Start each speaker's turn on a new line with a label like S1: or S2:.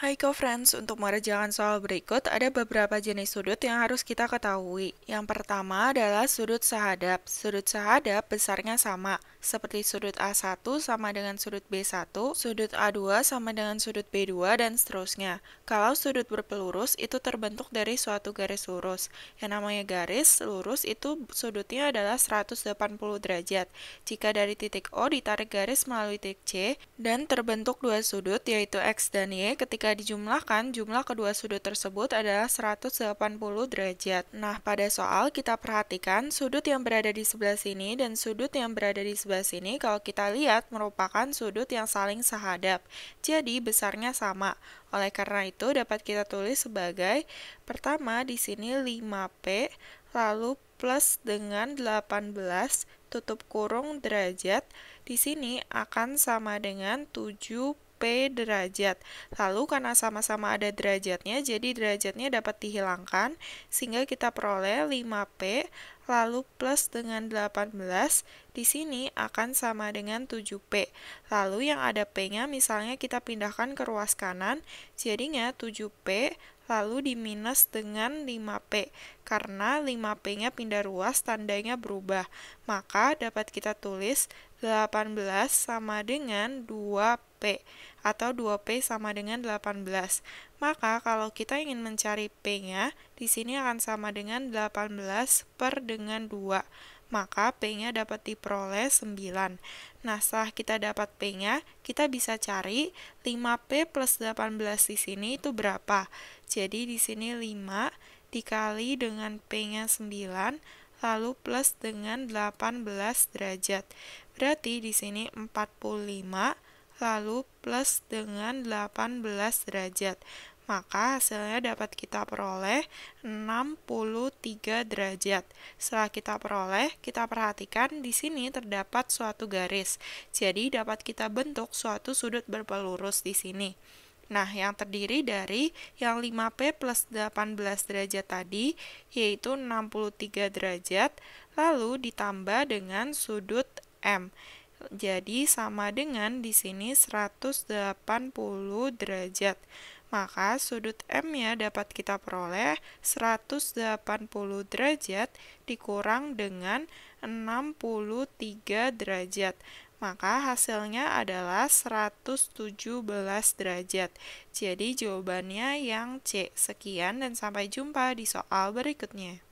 S1: Hai co-friends, untuk merejakan soal berikut ada beberapa jenis sudut yang harus kita ketahui. Yang pertama adalah sudut sehadap. Sudut sehadap besarnya sama, seperti sudut A1 sama dengan sudut B1, sudut A2 sama dengan sudut B2, dan seterusnya. Kalau sudut berpelurus, itu terbentuk dari suatu garis lurus. Yang namanya garis lurus itu sudutnya adalah 180 derajat. Jika dari titik O ditarik garis melalui titik C, dan terbentuk dua sudut, yaitu X dan Y ketika jika dijumlahkan, jumlah kedua sudut tersebut adalah 180 derajat. Nah, pada soal kita perhatikan sudut yang berada di sebelah sini dan sudut yang berada di sebelah sini kalau kita lihat merupakan sudut yang saling sehadap. Jadi besarnya sama. Oleh karena itu dapat kita tulis sebagai pertama di sini 5P lalu plus dengan 18 tutup kurung derajat di sini akan sama dengan 7 P derajat. Lalu karena sama-sama ada derajatnya, jadi derajatnya dapat dihilangkan sehingga kita peroleh 5P lalu plus dengan 18 di sini akan sama dengan 7P. Lalu yang ada P-nya misalnya kita pindahkan ke ruas kanan, jadinya 7P lalu minus dengan 5P. Karena 5P-nya pindah ruas, tandanya berubah. Maka dapat kita tulis 18 sama dengan 2P atau 2P sama dengan 18. Maka kalau kita ingin mencari P-nya, di sini akan sama dengan 18 per dengan 2. Maka P-nya dapat diperoleh 9. Nah, setelah kita dapat P-nya, kita bisa cari 5P plus 18 di sini itu berapa. Jadi di sini 5 dikali dengan P-nya 9, lalu plus dengan 18 derajat. Berarti di sini 45 lalu plus dengan 18 derajat. Maka hasilnya dapat kita peroleh 63 derajat. Setelah kita peroleh, kita perhatikan di sini terdapat suatu garis. Jadi dapat kita bentuk suatu sudut berpelurus di sini. Nah, yang terdiri dari yang 5P plus 18 derajat tadi, yaitu 63 derajat, lalu ditambah dengan sudut M. Jadi sama dengan di sini 180 derajat. Maka sudut M-nya dapat kita peroleh 180 derajat dikurang dengan 63 derajat. Maka hasilnya adalah 117 derajat. Jadi jawabannya yang C. Sekian dan sampai jumpa di soal berikutnya.